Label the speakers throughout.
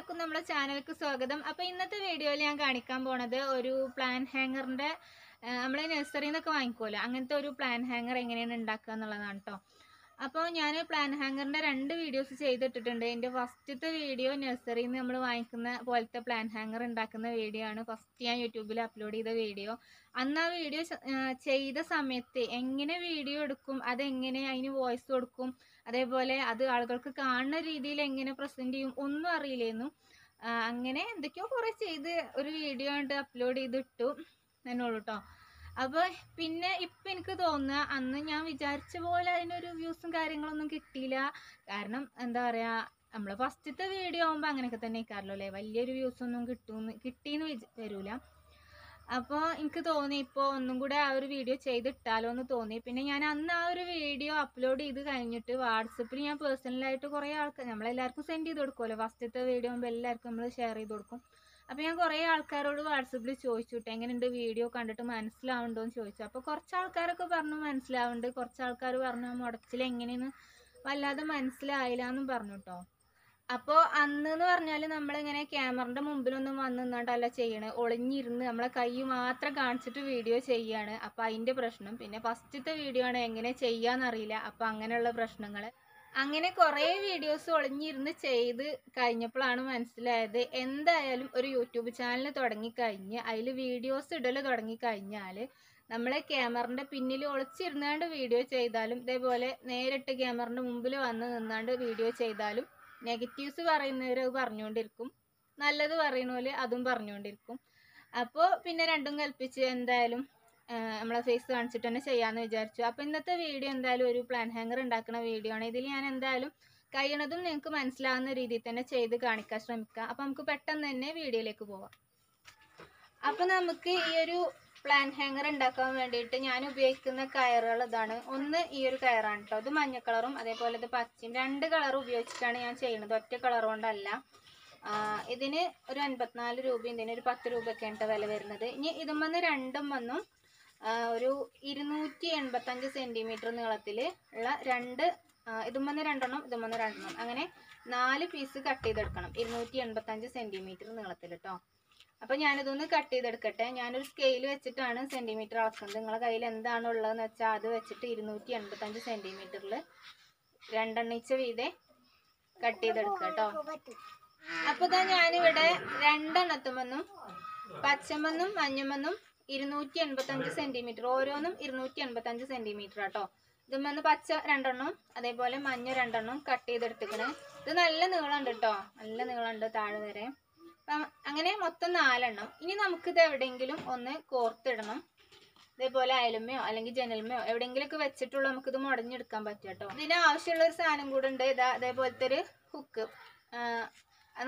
Speaker 1: എല്ലാവർക്കും നമ്മുടെ ചാനലിലേക്ക് സ്വാഗതം അപ്പോൾ ഇന്നത്തെ വീഡിയോയിൽ ഞാൻ കാണിക്കാൻ പോണത് ഒരു പ്ലാൻ ഹാങ്ങറിൻ്റെ നമ്മളെ നഴ്സറിയിൽ നിന്നൊക്കെ വാങ്ങിക്കുമല്ലോ അങ്ങനത്തെ ഒരു പ്ലാൻ ഹാങ്ങർ എങ്ങനെയാണ് ഉണ്ടാക്കുക എന്നുള്ളതാണ് കേട്ടോ അപ്പോൾ ഞാൻ പ്ലാൻ ഹാങ്ങറിൻ്റെ രണ്ട് വീഡിയോസ് ചെയ്തിട്ടിട്ടുണ്ട് എൻ്റെ ഫസ്റ്റത്തെ വീഡിയോ നഴ്സറിയിൽ നിന്ന് നമ്മൾ വാങ്ങിക്കുന്ന പോലത്തെ പ്ലാൻ ഹാങ്ങർ ഉണ്ടാക്കുന്ന വീഡിയോ ആണ് ഫസ്റ്റ് ഞാൻ യൂട്യൂബിൽ അപ്ലോഡ് ചെയ്ത വീഡിയോ അന്ന് ആ വീഡിയോ ചെയ്ത സമയത്ത് എങ്ങനെ വീഡിയോ എടുക്കും അതെങ്ങനെ അതിന് വോയിസ് കൊടുക്കും അതേപോലെ അത് ആളുകൾക്ക് കാണുന്ന രീതിയിൽ എങ്ങനെ പ്രസൻറ്റ് ചെയ്യും ഒന്നും അറിയില്ലായിരുന്നു അങ്ങനെ എന്തൊക്കെയോ കുറേ ചെയ്ത് ഒരു വീഡിയോ ഉണ്ട് അപ്ലോഡ് ചെയ്തിട്ടു എന്നുള്ളൂ കേട്ടോ അപ്പോൾ പിന്നെ ഇപ്പൊ എനിക്ക് തോന്നുക അന്ന് ഞാൻ വിചാരിച്ച പോലെ അതിനൊരു വ്യൂസും കാര്യങ്ങളൊന്നും കിട്ടിയില്ല കാരണം എന്താ പറയുക നമ്മൾ ഫസ്റ്റത്തെ വീഡിയോ ആകുമ്പോൾ അങ്ങനെയൊക്കെ തന്നെ ഇരിക്കാറല്ലോ അല്ലേ വലിയൊരു വ്യൂസ് ഒന്നും കിട്ടുമെന്ന് കിട്ടിന്ന് വരൂല അപ്പോൾ എനിക്ക് തോന്നി ഇപ്പോൾ ഒന്നും കൂടെ ആ ഒരു വീഡിയോ ചെയ്തിട്ടാലോ എന്ന് തോന്നി പിന്നെ ഞാൻ അന്ന് ആ ഒരു വീഡിയോ അപ്ലോഡ് ചെയ്ത് കഴിഞ്ഞിട്ട് വാട്സപ്പിൽ ഞാൻ പേഴ്സണലായിട്ട് കുറേ ആൾക്കാർ നമ്മളെല്ലാവർക്കും സെൻഡ് ചെയ്ത് കൊടുക്കുമല്ലോ ഫസ്റ്റത്തെ വീഡിയോ ആകുമ്പോൾ എല്ലാവർക്കും നമ്മൾ ഷെയർ ചെയ്ത് കൊടുക്കും അപ്പോൾ ഞാൻ കുറേ ആൾക്കാരോട് വാട്സപ്പിൽ ചോദിച്ചു കേട്ടോ എങ്ങനെയുണ്ട് വീഡിയോ കണ്ടിട്ട് മനസ്സിലാവുന്നുണ്ടോ എന്ന് ചോദിച്ചു അപ്പോൾ കുറച്ച് ആൾക്കാരൊക്കെ പറഞ്ഞു മനസ്സിലാവുന്നുണ്ട് കുറച്ച് ആൾക്കാർ പറഞ്ഞു മുടച്ചിൽ എങ്ങനെയെന്ന് വല്ലാതെ മനസ്സിലായില്ല എന്നും പറഞ്ഞു കേട്ടോ അപ്പോൾ അന്ന് എന്ന് പറഞ്ഞാൽ നമ്മളിങ്ങനെ ക്യാമറൻ്റെ മുമ്പിലൊന്നും വന്ന് നിന്നാണ്ടല്ല ചെയ്യണേ ഒളിഞ്ഞിരുന്ന് നമ്മളെ കൈ മാത്രം കാണിച്ചിട്ട് വീഡിയോ ചെയ്യാണ് അപ്പോൾ അതിൻ്റെ പ്രശ്നം പിന്നെ ഫസ്റ്റത്തെ വീഡിയോ ആണ് എങ്ങനെ ചെയ്യാന്നറിയില്ല അപ്പോൾ അങ്ങനെയുള്ള പ്രശ്നങ്ങൾ അങ്ങനെ കുറേ വീഡിയോസ് ഒളിഞ്ഞിരുന്ന് ചെയ്ത് കഴിഞ്ഞപ്പോഴാണ് മനസ്സിലായത് എന്തായാലും ഒരു യൂട്യൂബ് ചാനൽ തുടങ്ങിക്കഴിഞ്ഞ് അതിൽ വീഡിയോസ് ഇടൽ തുടങ്ങിക്കഴിഞ്ഞാൽ നമ്മളെ ക്യാമറൻ്റെ പിന്നിൽ ഒളിച്ചിരുന്നാണ്ട് വീഡിയോ ചെയ്താലും ഇതേപോലെ നേരിട്ട് ക്യാമറന്റെ മുമ്പിൽ വന്ന് നിന്നാണ്ട് വീഡിയോ ചെയ്താലും നെഗറ്റീവ്സ് പറയുന്നവർ അത് പറഞ്ഞുകൊണ്ടിരിക്കും നല്ലത് പറയുന്ന പോലെ അതും പറഞ്ഞുകൊണ്ടിരിക്കും അപ്പോൾ പിന്നെ രണ്ടും കൽപ്പിച്ച് എന്തായാലും നമ്മളെ ഫേസ് കാണിച്ചിട്ട് തന്നെ ചെയ്യാമെന്ന് വിചാരിച്ചു അപ്പോൾ ഇന്നത്തെ വീഡിയോ എന്തായാലും ഒരു പ്ലാൻ ഹാങ്ങർ ഉണ്ടാക്കുന്ന വീഡിയോ ആണ് ഇതിൽ ഞാൻ എന്തായാലും കഴിയണതും നിങ്ങൾക്ക് മനസ്സിലാവുന്ന രീതിയിൽ തന്നെ ചെയ്ത് കാണിക്കാൻ ശ്രമിക്കാം അപ്പോൾ നമുക്ക് പെട്ടെന്ന് തന്നെ വീഡിയോയിലേക്ക് പോവാം അപ്പോൾ നമുക്ക് ഈ ഒരു പ്ലാൻ ഹാങ്ങർ ഉണ്ടാക്കാൻ വേണ്ടിയിട്ട് ഞാൻ ഉപയോഗിക്കുന്ന കയറുകൾ ഇതാണ് ഒന്ന് ഈ ഒരു കയറാണ് കേട്ടോ ഇത് മഞ്ഞ കളറും അതേപോലെ ഇത് പച്ചയും രണ്ട് കളർ ഉപയോഗിച്ചിട്ടാണ് ഞാൻ ചെയ്യുന്നത് ഒറ്റ കളർ കൊണ്ടല്ല ഇതിന് ഒരു അൻപത്തിനാല് രൂപയും ഇതിന് ഒരു പത്ത് രൂപയൊക്കെയാണ് വില വരുന്നത് ഇനി ഇതും വന്ന് രണ്ടും വന്നും ഒരു ഇരുന്നൂറ്റി അഞ്ച് സെൻറ്റിമീറ്റർ നീളത്തിൽ ഉള്ള രണ്ട് ഇതുമ്പന്ന് രണ്ടെണ്ണം ഇതുമ്പന്ന് രണ്ടെണ്ണം അങ്ങനെ നാല് പീസ് കട്ട് ചെയ്തെടുക്കണം ഇരുന്നൂറ്റി അഞ്ച് സെൻറ്റിമീറ്റർ നീളത്തിൽ കേട്ടോ അപ്പോൾ ഞാനിതൊന്ന് കട്ട് ചെയ്തെടുക്കട്ടെ ഞാനൊരു സ്കെയിൽ വെച്ചിട്ടാണ് സെന്റിമീറ്റർ അളക്കുന്നത് നിങ്ങളുടെ കയ്യിൽ എന്താണോ ഉള്ളതെന്ന് വെച്ചാൽ അത് വെച്ചിട്ട് ഇരുന്നൂറ്റി അഞ്ച് സെന്റിമീറ്ററിൽ രണ്ടെണ്ണിച്ച വീതേ കട്ട് ചെയ്തെടുക്കുക കേട്ടോ അപ്പോൾ ഇതാ ഞാനിവിടെ രണ്ടെണ്ണത്തുമെന്നും പച്ചമെന്നും മഞ്ഞമെന്നും ഇരുന്നൂറ്റി അഞ്ച് സെന്റിമീറ്റർ ഓരോന്നും ഇരുന്നൂറ്റി അഞ്ച് സെന്റിമീറ്റർ ആട്ടോ ഇതുമെന്ന് പച്ച രണ്ടെണ്ണം അതേപോലെ മഞ്ഞ രണ്ടെണ്ണം കട്ട് ചെയ്തെടുത്തിക്കണേ ഇത് നല്ല നീളമുണ്ട് കേട്ടോ നല്ല നീളമുണ്ട് താഴെ വരെ അങ്ങനെ മൊത്തം നാലെണ്ണം ഇനി നമുക്കിത് എവിടെയെങ്കിലും ഒന്ന് കോർത്തിടണം ഇതേപോലെ അയലുമയോ അല്ലെങ്കിൽ ജനലുമയോ എവിടെയെങ്കിലുമൊക്കെ വെച്ചിട്ടുള്ള നമുക്കിത് മുടഞ്ഞെടുക്കാൻ പറ്റും കേട്ടോ ഇതിന് ആവശ്യമുള്ള ഒരു സാധനം കൂടെ ഉണ്ട് ഇതാ അതേപോലത്തെ ഒരു ഹുക്ക്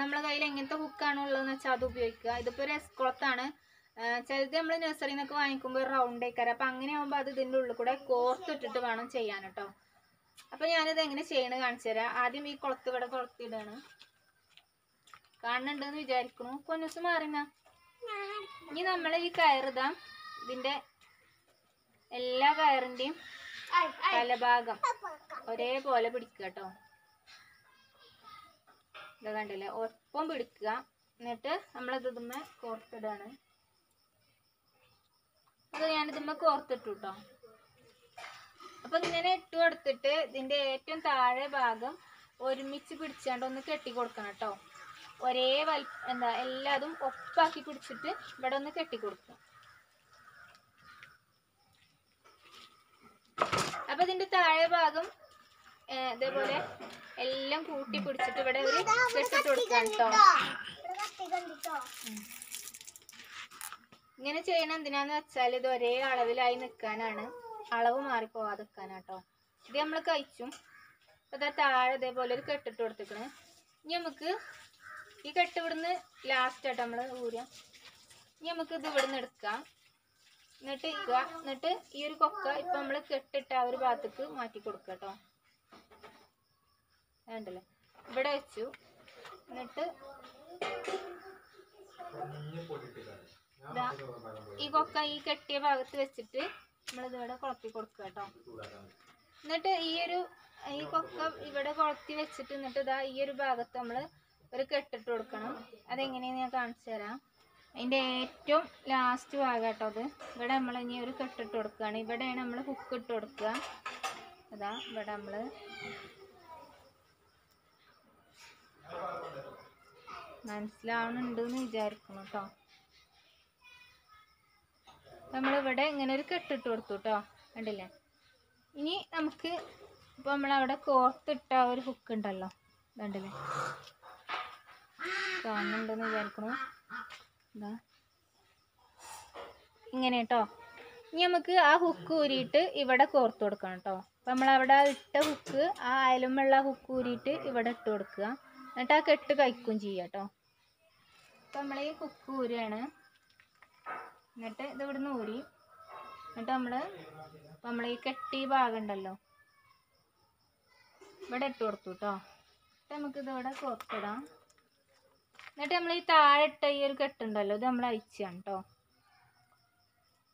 Speaker 1: നമ്മളെ കയ്യിൽ എങ്ങനത്തെ ഹുക്കാണുള്ളതെന്ന് വെച്ചാൽ അത് ഉപയോഗിക്കുക ഇതിപ്പോ ഒരു എസ്കോളത്താണ് ചിലത് നമ്മൾ നഴ്സറിയിൽ നിന്നൊക്കെ വാങ്ങിക്കുമ്പോൾ റൗണ്ട് ആയിക്കാരം അപ്പം അങ്ങനെ ആകുമ്പോൾ അത് ഇതിൻ്റെ ഉള്ളിൽ കൂടെ കോർത്തിട്ടിട്ട് വേണം ചെയ്യാൻ കേട്ടോ അപ്പം ഞാനിത് എങ്ങനെ ചെയ്യണ കാണിച്ചു തരാം ആദ്യം ഈ കുളത്ത് ഇവിടെ കുളത്തിടാണ് കാണുന്നുണ്ടെന്ന് വിചാരിക്കുന്നു കൊന്നൂസ് മാറിന ഇനി നമ്മൾ ഈ കയറിതാം ഇതിൻ്റെ എല്ലാ കയറിൻ്റെയും ഭാഗം ഒരേപോലെ പിടിക്കുക കേട്ടോ ഇത് കണ്ടില്ലേ ഒപ്പം പിടിക്കുക എന്നിട്ട് നമ്മളത് ഇതുമ്മേ കോർത്തിടാണ് നമുക്ക് ഞാൻ ഇതിമ്മ കോർത്തിട്ടു കേട്ടോ അപ്പൊ ഇങ്ങനെ ഇട്ട് കൊടുത്തിട്ട് ഇതിന്റെ ഏറ്റവും താഴെ ഭാഗം ഒരുമിച്ച് പിടിച്ചാണ്ട് ഒന്ന് കെട്ടി കൊടുക്കണം കേട്ടോ ഒരേ വൽ എന്താ എല്ലാതും ഒപ്പാക്കി പിടിച്ചിട്ട് ഇവിടെ ഒന്ന് കെട്ടി കൊടുക്കും അപ്പൊ ഇതിന്റെ താഴെ ഭാഗം ഇതേപോലെ എല്ലാം കൂട്ടി പിടിച്ചിട്ട് ഇവിടെ ഒരു കെട്ടിട്ട് കൊടുക്കാം കേട്ടോ ഇങ്ങനെ ചെയ്യണ എന്തിനാന്ന് വെച്ചാൽ ഇത് ഒരേ അളവിലായി നിൽക്കാനാണ് അളവ് മാറിപ്പോവാതെ നിൽക്കാനാട്ടോ ഇത് നമ്മൾ കഴിച്ചും അപ്പോൾ ഇതാ താഴെ ഇതേപോലെ ഒരു കെട്ടിട്ട് കൊടുത്തിക്കണേ ഇനി നമുക്ക് ഈ കെട്ട് ഇവിടുന്ന് ലാസ്റ്റ് ആയിട്ട് നമ്മൾ ഊരാം ഇനി നമുക്ക് ഇത് ഇവിടുന്ന് എടുക്കാം എന്നിട്ട് എന്നിട്ട് ഈ ഒരു കൊക്ക ഇപ്പം നമ്മൾ കെട്ടിട്ട് ആ ഒരു ഭാഗത്തേക്ക് മാറ്റി കൊടുക്കുക കേട്ടോ വേണ്ടല്ലേ ഇവിടെ വെച്ചു എന്നിട്ട് ഈ കൊക്ക ഈ കെട്ടിയ ഭാഗത്ത് വെച്ചിട്ട് നമ്മൾ ഇതിവിടെ കുളത്തി കൊടുക്കുക കേട്ടോ എന്നിട്ട് ഈ ഒരു ഈ കൊക്ക ഇവിടെ കുളത്തി വെച്ചിട്ട് എന്നിട്ട് ഇതാ ഈ ഒരു ഭാഗത്ത് നമ്മൾ ഒരു കെട്ടിട്ട് കൊടുക്കണം അതെങ്ങനെയാന്ന് ഞാൻ കാണിച്ചു തരാം അതിൻ്റെ ഏറ്റവും ലാസ്റ്റ് ഭാഗം കേട്ടോ അത് ഇവിടെ നമ്മൾ ഇനി ഒരു കെട്ടിട്ട് കൊടുക്കുകയാണ് ഇവിടെയാണ് നമ്മൾ ഹുക്ക് ഇട്ട് കൊടുക്കുക അതാ ഇവിടെ നമ്മൾ മനസ്സിലാവണുണ്ടെന്ന് വിചാരിക്കണം കേട്ടോ നമ്മളിവിടെ ഇങ്ങനെ ഒരു കെട്ടിട്ട് കൊടുത്തു കേട്ടോ കണ്ടില്ലേ ഇനി നമുക്ക് ഇപ്പോൾ നമ്മളവിടെ കോർത്തിട്ട ഒരു ഹുക്ക് ഉണ്ടല്ലോ കണ്ടില്ലേ കാണുന്നുണ്ടെന്ന് വിചാരിക്കണു ഇതാ ഇങ്ങനെ കേട്ടോ ഇനി നമുക്ക് ആ ഹുക്ക് ഊരിയിട്ട് ഇവിടെ കോർത്ത് കൊടുക്കണം കേട്ടോ നമ്മൾ നമ്മളവിടെ ഇട്ട ഹുക്ക് ആ അയലുമുള്ള ഹുക്ക് ഊരിയിട്ട് ഇവിടെ ഇട്ട് കൊടുക്കുക എന്നിട്ട് ആ കെട്ട് കൈക്കും ചെയ്യാം കേട്ടോ അപ്പൊ നമ്മൾ ഈ ഹുക്ക് ഊരുകയാണ് എന്നിട്ട് ഇത് ഇവിടുന്ന് ഊരി എന്നിട്ട് നമ്മൾ നമ്മൾ ഈ കെട്ടിയ ഭാഗം ഉണ്ടല്ലോ ഇവിടെ ഇട്ട് കൊടുത്തു കേട്ടോ എന്നിട്ട് നമുക്കിത് ഇവിടെ കോർത്തിടാം എന്നിട്ട് നമ്മൾ ഈ താഴെ ഇട്ട ഈ ഒരു കെട്ടുണ്ടല്ലോ ഇത് നമ്മൾ അയച്ചാണ് കേട്ടോ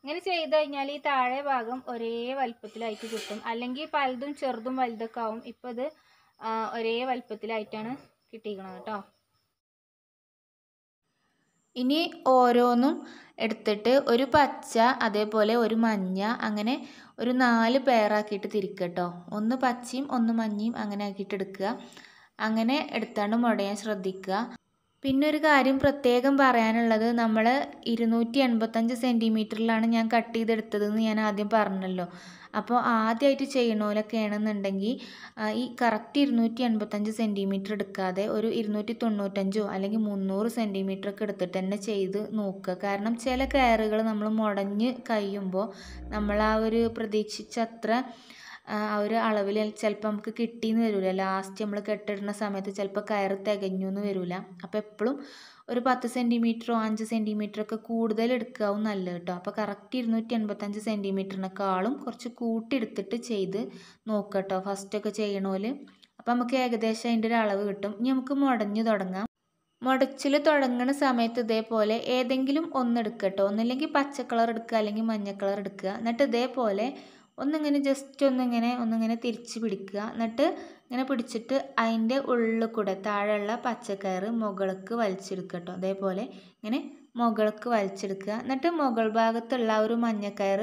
Speaker 1: ഇങ്ങനെ ചെയ്ത് കഴിഞ്ഞാൽ ഈ താഴെ ഭാഗം ഒരേ വലുപ്പത്തിലായിട്ട് കിട്ടും അല്ലെങ്കിൽ പലതും ചെറുതും വലുതൊക്കെ ആവും ഇപ്പോൾ ഇത് ഒരേ വലിപ്പത്തിലായിട്ടാണ് കിട്ടിയിരിക്കുന്നത് കേട്ടോ ഇനി ഓരോന്നും എടുത്തിട്ട് ഒരു പച്ച അതേപോലെ ഒരു മഞ്ഞ അങ്ങനെ ഒരു നാല് പേറാക്കിയിട്ട് തിരിക്കട്ടോ ഒന്ന് പച്ചയും ഒന്ന് മഞ്ഞയും അങ്ങനെ ആക്കിയിട്ട് എടുക്കുക അങ്ങനെ എടുത്താണ്ട് മുടയാൻ ശ്രദ്ധിക്കുക പിന്നെ ഒരു കാര്യം പ്രത്യേകം പറയാനുള്ളത് നമ്മൾ ഇരുന്നൂറ്റി എൺപത്തഞ്ച് സെൻറ്റിമീറ്ററിലാണ് ഞാൻ കട്ട് ചെയ്തെടുത്തതെന്ന് ഞാൻ ആദ്യം പറഞ്ഞല്ലോ അപ്പോൾ ആദ്യമായിട്ട് ചെയ്യണോലൊക്കെ ആണെന്നുണ്ടെങ്കിൽ ഈ കറക്റ്റ് ഇരുന്നൂറ്റി എൺപത്തഞ്ച് സെൻറ്റിമീറ്റർ എടുക്കാതെ ഒരു ഇരുന്നൂറ്റി തൊണ്ണൂറ്റഞ്ചോ അല്ലെങ്കിൽ മുന്നൂറ് സെൻറ്റിമീറ്റർ ഒക്കെ എടുത്തിട്ട് തന്നെ ചെയ്ത് നോക്കുക കാരണം ചില കയറുകൾ നമ്മൾ മുടഞ്ഞ് കഴിയുമ്പോൾ നമ്മൾ ആ ഒരു പ്രതീക്ഷിച്ചത്ര ആ ഒരു അളവിൽ ചിലപ്പോൾ നമുക്ക് എന്ന് വരില്ല ലാസ്റ്റ് നമ്മൾ കെട്ടിടുന്ന സമയത്ത് ചിലപ്പോൾ കയറ് തികഞ്ഞു എന്ന് വരില്ല അപ്പോൾ എപ്പോഴും ഒരു പത്ത് സെൻറ്റിമീറ്ററോ അഞ്ച് സെൻറ്റിമീറ്ററോ ഒക്കെ കൂടുതൽ എടുക്കാവും നല്ലത് കേട്ടോ അപ്പോൾ കറക്റ്റ് ഇരുന്നൂറ്റി എൺപത്തഞ്ച് സെൻറ്റിമീറ്ററിനേക്കാളും കുറച്ച് കൂട്ടിയെടുത്തിട്ട് ചെയ്ത് നോക്കുക കേട്ടോ ഫസ്റ്റൊക്കെ ചെയ്യണമെങ്കിൽ അപ്പോൾ നമുക്ക് ഏകദേശം അതിൻ്റെ ഒരു അളവ് കിട്ടും ഇനി നമുക്ക് മുടഞ്ഞു തുടങ്ങാം മുടച്ചിൽ തുടങ്ങുന്ന സമയത്ത് ഇതേപോലെ ഏതെങ്കിലും ഒന്ന് ഒന്നില്ലെങ്കിൽ പച്ച കളർ എടുക്കുക അല്ലെങ്കിൽ മഞ്ഞ കളർ എടുക്കുക എന്നിട്ട് ഇതേപോലെ ഒന്നിങ്ങനെ ജസ്റ്റ് ഒന്നിങ്ങനെ ഒന്നിങ്ങനെ തിരിച്ച് പിടിക്കുക എന്നിട്ട് ഇങ്ങനെ പിടിച്ചിട്ട് അതിൻ്റെ ഉള്ളിൽ കൂടെ താഴെയുള്ള പച്ചക്കയർ മുകൾക്ക് വലിച്ചെടുക്കുക കേട്ടോ അതേപോലെ ഇങ്ങനെ മുകൾക്ക് വലിച്ചെടുക്കുക എന്നിട്ട് മുകൾ ഭാഗത്തുള്ള ഒരു മഞ്ഞക്കയർ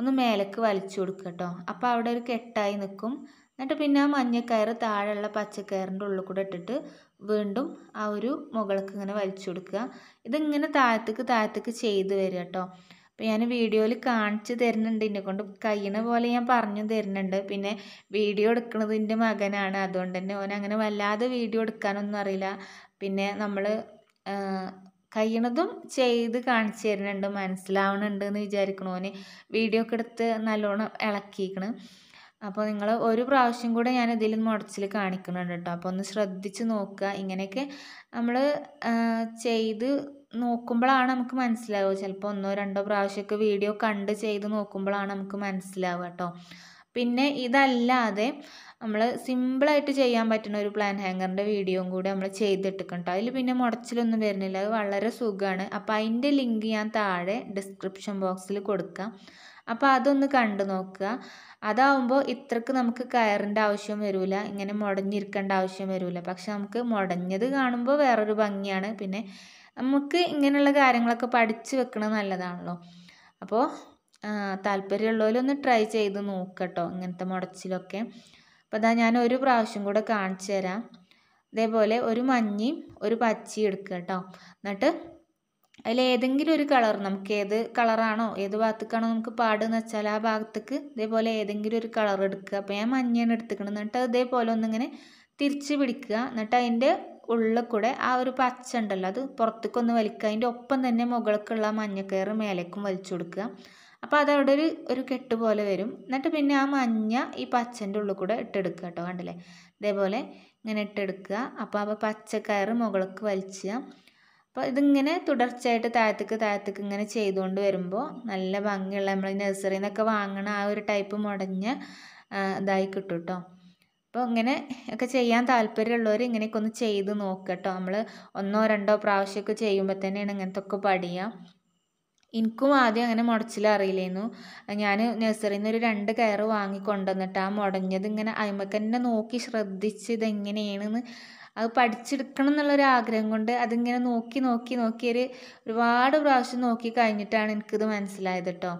Speaker 1: ഒന്ന് മേലേക്ക് വലിച്ചു കൊടുക്കുക കേട്ടോ അപ്പോൾ അവിടെ ഒരു കെട്ടായി നിൽക്കും എന്നിട്ട് പിന്നെ ആ മഞ്ഞക്കയർ താഴെയുള്ള പച്ചക്കയറിൻ്റെ ഉള്ളിൽ കൂടെ ഇട്ടിട്ട് വീണ്ടും ആ ഒരു മുകൾക്ക് ഇങ്ങനെ വലിച്ചു കൊടുക്കുക ഇതിങ്ങനെ താഴത്തേക്ക് താഴത്തേക്ക് ചെയ്ത് വരിക കേട്ടോ അപ്പം ഞാൻ വീഡിയോയിൽ കാണിച്ചു തരുന്നുണ്ട് എന്നെ കൊണ്ട് കഴിയുന്ന പോലെ ഞാൻ പറഞ്ഞു തരുന്നുണ്ട് പിന്നെ വീഡിയോ എടുക്കുന്നത് എൻ്റെ മകനാണ് അതുകൊണ്ട് തന്നെ ഓൻ അങ്ങനെ വല്ലാതെ വീഡിയോ എടുക്കാനൊന്നും അറിയില്ല പിന്നെ നമ്മൾ കഴിയണതും ചെയ്ത് കാണിച്ചു തരുന്നുണ്ട് മനസ്സിലാവണുണ്ട് എന്ന് വിചാരിക്കണു ഓന് വീഡിയോ ഒക്കെ എടുത്ത് നല്ലോണം ഇളക്കിയിരിക്കണ് അപ്പോൾ നിങ്ങൾ ഒരു പ്രാവശ്യം കൂടെ ഞാൻ ഇതിൽ മുടച്ചിൽ കാണിക്കുന്നുണ്ട് കേട്ടോ അപ്പോൾ ഒന്ന് ശ്രദ്ധിച്ച് നോക്കുക ഇങ്ങനെയൊക്കെ നമ്മൾ ചെയ്ത് നോക്കുമ്പോഴാണ് നമുക്ക് മനസ്സിലാവുക ചിലപ്പോൾ ഒന്നോ രണ്ടോ പ്രാവശ്യമൊക്കെ വീഡിയോ കണ്ട് ചെയ്ത് നോക്കുമ്പോഴാണ് നമുക്ക് മനസ്സിലാവുക കേട്ടോ പിന്നെ ഇതല്ലാതെ നമ്മൾ സിമ്പിളായിട്ട് ചെയ്യാൻ പറ്റുന്ന ഒരു പ്ലാൻ ഹാങ്ങറിൻ്റെ വീഡിയോയും കൂടി നമ്മൾ ചെയ്തിട്ടുണ്ടോ അതിൽ പിന്നെ മുടച്ചിലൊന്നും വരുന്നില്ല അത് വളരെ സുഖമാണ് അപ്പോൾ അതിൻ്റെ ലിങ്ക് ഞാൻ താഴെ ഡിസ്ക്രിപ്ഷൻ ബോക്സിൽ കൊടുക്കാം അപ്പോൾ അതൊന്ന് കണ്ടു നോക്കുക അതാവുമ്പോൾ ഇത്രക്ക് നമുക്ക് കയറിൻ്റെ ആവശ്യം വരില്ല ഇങ്ങനെ മുടഞ്ഞിരിക്കേണ്ട ആവശ്യം വരില്ല പക്ഷെ നമുക്ക് മുടഞ്ഞത് കാണുമ്പോൾ വേറൊരു ഭംഗിയാണ് പിന്നെ നമുക്ക് ഇങ്ങനെയുള്ള കാര്യങ്ങളൊക്കെ പഠിച്ചു വെക്കണത് നല്ലതാണല്ലോ അപ്പോൾ താല്പര്യമുള്ളവരൊന്ന് ട്രൈ ചെയ്ത് നോക്കട്ടോ ഇങ്ങനത്തെ മുടച്ചിലൊക്കെ അപ്പോൾ അതാ ഞാൻ ഒരു പ്രാവശ്യം കൂടെ കാണിച്ചു തരാം ഇതേപോലെ ഒരു മഞ്ഞയും ഒരു പച്ചയും എടുക്കുക കേട്ടോ എന്നിട്ട് അതിലേതെങ്കിലും ഒരു കളർ നമുക്ക് ഏത് കളറാണോ ഏത് ഭാഗത്തേക്കാണോ നമുക്ക് പാടെന്ന് വെച്ചാൽ ആ ഭാഗത്തേക്ക് ഇതേപോലെ ഏതെങ്കിലും ഒരു കളർ എടുക്കുക അപ്പോൾ ഞാൻ മഞ്ഞയാണ് എടുത്തിക്കണം എന്നിട്ട് അതേപോലെ ഒന്നിങ്ങനെ തിരിച്ച് പിടിക്കുക എന്നിട്ട് അതിൻ്റെ ഉള്ളിൽ കൂടെ ആ ഒരു പച്ച ഉണ്ടല്ലോ അത് പുറത്തേക്കൊന്ന് വലിക്കുക അതിൻ്റെ ഒപ്പം തന്നെ മുകളിലേക്കുള്ള മഞ്ഞക്കയർ മേലേക്കും വലിച്ചു കൊടുക്കുക അപ്പോൾ അതവിടെ ഒരു ഒരു കെട്ട് പോലെ വരും എന്നിട്ട് പിന്നെ ആ മഞ്ഞ ഈ പച്ചൻ്റെ ഉള്ളിൽ കൂടെ ഇട്ടെടുക്കുക കേട്ടോ കണ്ടില്ലേ ഇതേപോലെ ഇങ്ങനെ ഇട്ടെടുക്കുക അപ്പോൾ ആ പച്ചക്കയറ് മുകൾക്ക് വലിച്ചുക അപ്പോൾ ഇതിങ്ങനെ തുടർച്ചയായിട്ട് താഴത്തേക്ക് താഴത്തേക്ക് ഇങ്ങനെ ചെയ്തുകൊണ്ട് വരുമ്പോൾ നല്ല ഭംഗിയുള്ള നമ്മൾ നഴ്സറിയിൽ നിന്നൊക്കെ വാങ്ങണ ആ ഒരു ടൈപ്പ് മുടഞ്ഞ് ഇതായി കിട്ടും കേട്ടോ അപ്പോൾ ഇങ്ങനെ ഒക്കെ ചെയ്യാൻ താല്പര്യമുള്ളവർ ഇങ്ങനെയൊക്കെ ഒന്ന് ചെയ്ത് നോക്കട്ടോ നമ്മൾ ഒന്നോ രണ്ടോ പ്രാവശ്യമൊക്കെ ചെയ്യുമ്പോൾ തന്നെയാണ് ഇങ്ങനത്തെ ഒക്കെ പഠിയുക എനിക്കും ആദ്യം അങ്ങനെ മുടച്ചിലറിയില്ലായിരുന്നു ഞാൻ നഴ്സറിയിൽ നിന്ന് ഒരു രണ്ട് കയർ വാങ്ങിക്കൊണ്ടുവന്നിട്ട് ആ മുടഞ്ഞത് ഇങ്ങനെ അതിമക്ക് തന്നെ നോക്കി ശ്രദ്ധിച്ച് ഇതെങ്ങനെയാണെന്ന് അത് പഠിച്ചെടുക്കണം എന്നുള്ളൊരു ആഗ്രഹം കൊണ്ട് അതിങ്ങനെ നോക്കി നോക്കി നോക്കി ഒരു ഒരുപാട് പ്രാവശ്യം നോക്കി കഴിഞ്ഞിട്ടാണ് എനിക്കിത് മനസ്സിലായത് കേട്ടോ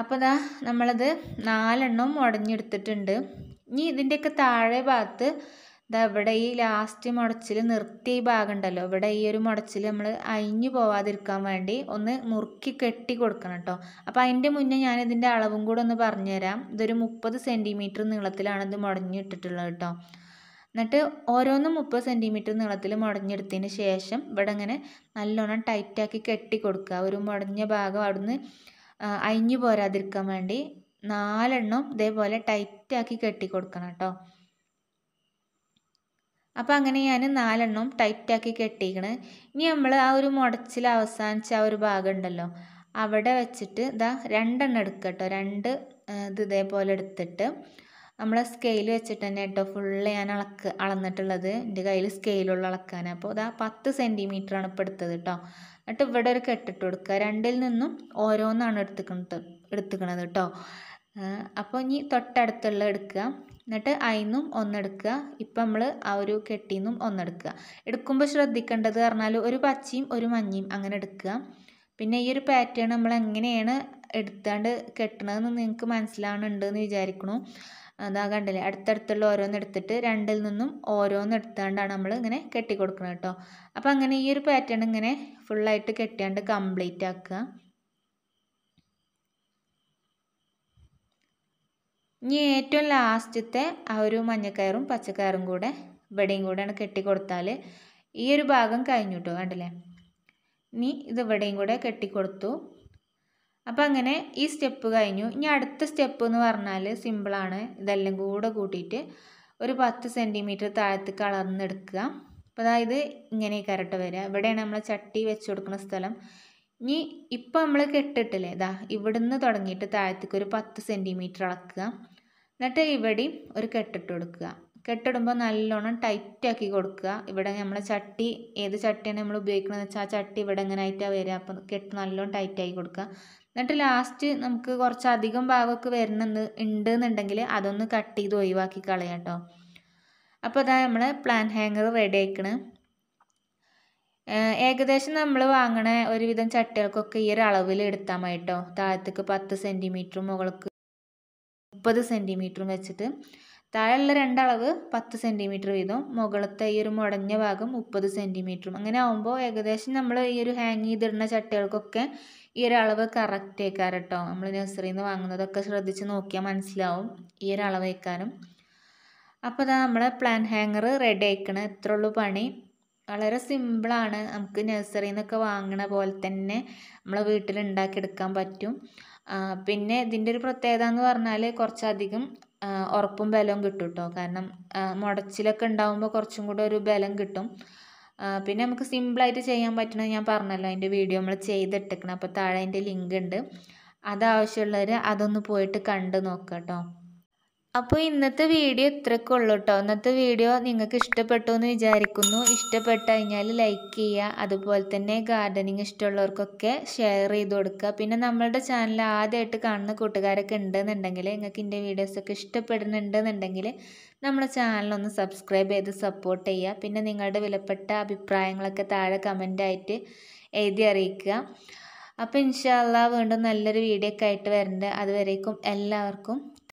Speaker 1: അപ്പോൾ ഇതാ നമ്മളത് നാലെണ്ണം മുടഞ്ഞെടുത്തിട്ടുണ്ട് ഇനി ഇതിൻ്റെയൊക്കെ താഴെ ഭാഗത്ത് ഇതാ ഇവിടെ ഈ ലാസ്റ്റ് മുടച്ചിൽ നിർത്തിയ ഈ ഭാഗം ഉണ്ടല്ലോ ഇവിടെ ഈ ഒരു മുടച്ചിൽ നമ്മൾ അയിഞ്ഞു പോവാതിരിക്കാൻ വേണ്ടി ഒന്ന് മുറുക്കി കെട്ടി കൊടുക്കണം കേട്ടോ അപ്പോൾ അതിൻ്റെ മുന്നേ ഞാൻ ഇതിൻ്റെ അളവും കൂടെ ഒന്ന് പറഞ്ഞുതരാം ഇതൊരു മുപ്പത് സെൻറ്റിമീറ്റർ നീളത്തിലാണ് ഇത് മുടഞ്ഞിട്ടിട്ടുള്ളത് കേട്ടോ എന്നിട്ട് ഓരോന്നും മുപ്പത് സെൻറ്റിമീറ്റർ നീളത്തിൽ മുടഞ്ഞെടുത്തതിന് ശേഷം ഇവിടെ ഇങ്ങനെ നല്ലോണം ടൈറ്റാക്കി കെട്ടി കൊടുക്കുക ഒരു മുടഞ്ഞ ഭാഗം അവിടുന്ന് അയിഞ്ഞു പോരാതിരിക്കാൻ വേണ്ടി നാലെണ്ണം ഇതേപോലെ ടൈറ്റ് ടൈറ്റാക്കി കൊടുക്കണം കേട്ടോ അപ്പോൾ അങ്ങനെ ഞാൻ നാലെണ്ണം ടൈറ്റാക്കി കെട്ടിക്കണ് ഇനി നമ്മൾ ആ ഒരു മുടച്ചിൽ അവസാനിച്ച ആ ഒരു ഭാഗം ഉണ്ടല്ലോ അവിടെ വെച്ചിട്ട് ഇതാ രണ്ടെണ്ണം എടുക്കുക കേട്ടോ രണ്ട് ഇത് ഇതേപോലെ എടുത്തിട്ട് നമ്മളെ സ്കെയിൽ വെച്ചിട്ട് തന്നെ കേട്ടോ ഫുള്ള് ഞാൻ അളക്ക് അളന്നിട്ടുള്ളത് എൻ്റെ കയ്യിൽ സ്കെയിലുള്ള അളക്കാനാണ് അപ്പോൾ ഇതാ പത്ത് സെൻറ്റിമീറ്ററാണ് ഇപ്പോൾ എടുത്തത് കേട്ടോ എന്നിട്ട് ഇവിടെ ഒരു കെട്ടിട്ട് കൊടുക്കുക രണ്ടിൽ നിന്നും ഓരോന്നാണ് എടുത്തുക്കുന്നത് എടുത്തുക്കണത് കേട്ടോ അപ്പോൾ ഇനി തൊട്ടടുത്തുള്ള എടുക്കുക എന്നിട്ട് അതിന്നും ഒന്നെടുക്കുക ഇപ്പം നമ്മൾ ആ ഒരു കെട്ടിന്നും ഒന്നെടുക്കുക എടുക്കുമ്പോൾ ശ്രദ്ധിക്കേണ്ടത് പറഞ്ഞാൽ ഒരു പച്ചയും ഒരു മഞ്ഞയും അങ്ങനെ എടുക്കുക പിന്നെ ഈ ഒരു പാറ്റേൺ നമ്മൾ എങ്ങനെയാണ് എടുത്താണ്ട് കെട്ടണതെന്ന് നിങ്ങൾക്ക് മനസ്സിലാവുന്നുണ്ട് എന്ന് വിചാരിക്കണു അതാ കണ്ടില്ലേ അടുത്തടുത്തുള്ള ഓരോന്ന് എടുത്തിട്ട് രണ്ടിൽ നിന്നും ഓരോന്ന് എടുത്താണ്ടാണ് നമ്മൾ ഇങ്ങനെ കെട്ടി കൊടുക്കുന്നത് കേട്ടോ അപ്പോൾ അങ്ങനെ ഈ ഒരു പാറ്റേൺ ഇങ്ങനെ ഫുള്ളായിട്ട് കെട്ടിയാണ്ട് കംപ്ലീറ്റ് ആക്കുക ഇനി ഏറ്റവും ലാസ്റ്റത്തെ ആ ഒരു മഞ്ഞക്കയറും പച്ചക്കയറും കൂടെ ഇവിടെയും കൂടെയാണ് കെട്ടിക്കൊടുത്താൽ ഈ ഒരു ഭാഗം കഴിഞ്ഞു കേട്ടോ കണ്ടില്ലേ ഇനി ഇത് ഇവിടെയും കൂടെ കെട്ടിക്കൊടുത്തു അപ്പം അങ്ങനെ ഈ സ്റ്റെപ്പ് കഴിഞ്ഞു ഇനി അടുത്ത സ്റ്റെപ്പ് എന്ന് പറഞ്ഞാൽ സിമ്പിളാണ് ഇതെല്ലാം കൂടെ കൂട്ടിയിട്ട് ഒരു പത്ത് സെൻറ്റിമീറ്റർ താഴത്ത് കളർന്നെടുക്കുക അപ്പോൾ അതായത് ഇങ്ങനെ കരട്ട് വരിക ഇവിടെയാണ് നമ്മൾ ചട്ടി വെച്ച് കൊടുക്കുന്ന സ്ഥലം ഇനി ഇപ്പോൾ നമ്മൾ കെട്ടിട്ടില്ലേ ഇതാ ഇവിടുന്ന് തുടങ്ങിയിട്ട് താഴത്തേക്ക് ഒരു പത്ത് സെൻറ്റിമീറ്റർ അളക്കുക എന്നിട്ട് ഇവിടെ ഒരു കെട്ടിട്ട് കൊടുക്കുക കെട്ടിടുമ്പോൾ നല്ലോണം ടൈറ്റാക്കി കൊടുക്കുക ഇവിടെ നമ്മൾ ചട്ടി ഏത് ചട്ടിയാണ് നമ്മൾ ഉപയോഗിക്കുന്നത് വെച്ചാൽ ആ ചട്ടി ഇവിടെ ഇങ്ങനെ ആയിട്ടാണ് വരിക അപ്പം കെട്ട് നല്ലോണം ടൈറ്റാക്കി കൊടുക്കുക എന്നിട്ട് ലാസ്റ്റ് നമുക്ക് കുറച്ച് അധികം ഭാഗമൊക്കെ വരുന്നെന്ന് ഉണ്ട് എന്നുണ്ടെങ്കിൽ അതൊന്ന് കട്ട് ചെയ്ത് ഒഴിവാക്കി കളയാം കേട്ടോ അപ്പോൾ അതാ നമ്മൾ പ്ലാൻ ഹാങ്ങർ റെഡി ആയിക്കണ് ഏകദേശം നമ്മൾ വാങ്ങണ ഒരുവിധം ചട്ടികൾക്കൊക്കെ ഈ ഒരു അളവിൽ എടുത്താൽ മതി കേട്ടോ താഴത്തേക്ക് പത്ത് സെൻറ്റിമീറ്ററും മുകൾക്ക് മുപ്പത് സെൻറ്റിമീറ്ററും വെച്ചിട്ട് താഴെയുള്ള രണ്ടളവ് പത്ത് സെൻറ്റിമീറ്റർ വീതം മുകളത്തെ ഈ ഒരു മുടഞ്ഞ ഭാഗം മുപ്പത് സെൻറ്റിമീറ്ററും അങ്ങനെ ആകുമ്പോൾ ഏകദേശം നമ്മൾ ഈ ഒരു ഹാങ് ചെയ്തിടുന്ന ചട്ടികൾക്കൊക്കെ ഈ ഒരു അളവ് കറക്റ്റ് ആയിക്കാരം കേട്ടോ നമ്മൾ നഴ്സറിയിൽ നിന്ന് വാങ്ങുന്നതൊക്കെ ശ്രദ്ധിച്ച് നോക്കിയാൽ മനസ്സിലാവും ഈ ഒരു അളവ് വയ്ക്കാനും അപ്പോൾ അതാ നമ്മളെ പ്ലാൻ ഹാങ്ങർ റെഡി ആയിക്കണം ഉള്ളൂ പണി വളരെ സിമ്പിളാണ് നമുക്ക് നഴ്സറിയിൽ നിന്നൊക്കെ വാങ്ങണ പോലെ തന്നെ നമ്മളെ വീട്ടിൽ ഉണ്ടാക്കിയെടുക്കാൻ പറ്റും പിന്നെ ഇതിൻ്റെ ഒരു പ്രത്യേകത എന്ന് പറഞ്ഞാൽ കുറച്ചധികം ഉറപ്പും ബലവും കിട്ടും കേട്ടോ കാരണം മുടച്ചിലൊക്കെ ഉണ്ടാകുമ്പോൾ കുറച്ചും കൂടെ ഒരു ബലം കിട്ടും പിന്നെ നമുക്ക് സിമ്പിളായിട്ട് ചെയ്യാൻ പറ്റണത് ഞാൻ പറഞ്ഞല്ലോ അതിൻ്റെ വീഡിയോ നമ്മൾ ചെയ്തിട്ടേക്കണം അപ്പോൾ താഴെ അതിൻ്റെ ലിങ്ക് ഉണ്ട് അതാവശ്യമുള്ളവർ അതൊന്ന് പോയിട്ട് കണ്ട് നോക്കാം കേട്ടോ അപ്പോൾ ഇന്നത്തെ വീഡിയോ ഇത്രക്കുള്ളൂ കേട്ടോ ഇന്നത്തെ വീഡിയോ നിങ്ങൾക്ക് ഇഷ്ടപ്പെട്ടു എന്ന് വിചാരിക്കുന്നു ഇഷ്ടപ്പെട്ടു കഴിഞ്ഞാൽ ലൈക്ക് ചെയ്യുക അതുപോലെ തന്നെ ഗാർഡനിങ് ഇഷ്ടമുള്ളവർക്കൊക്കെ ഷെയർ ചെയ്ത് കൊടുക്കുക പിന്നെ നമ്മളുടെ ചാനൽ ആദ്യമായിട്ട് കാണുന്ന കൂട്ടുകാരൊക്കെ ഉണ്ടെന്നുണ്ടെങ്കിൽ നിങ്ങൾക്ക് എൻ്റെ വീഡിയോസൊക്കെ ഇഷ്ടപ്പെടുന്നുണ്ടെന്നുണ്ടെങ്കിൽ നമ്മുടെ ചാനലൊന്ന് സബ്സ്ക്രൈബ് ചെയ്ത് സപ്പോർട്ട് ചെയ്യുക പിന്നെ നിങ്ങളുടെ വിലപ്പെട്ട അഭിപ്രായങ്ങളൊക്കെ താഴെ കമൻ്റായിട്ട് എഴുതി അറിയിക്കുക അപ്പോൾ ഇൻഷാല്ല വീണ്ടും നല്ലൊരു വീഡിയോ ഒക്കെ ആയിട്ട് വരുന്നുണ്ട് അതുവരേക്കും എല്ലാവർക്കും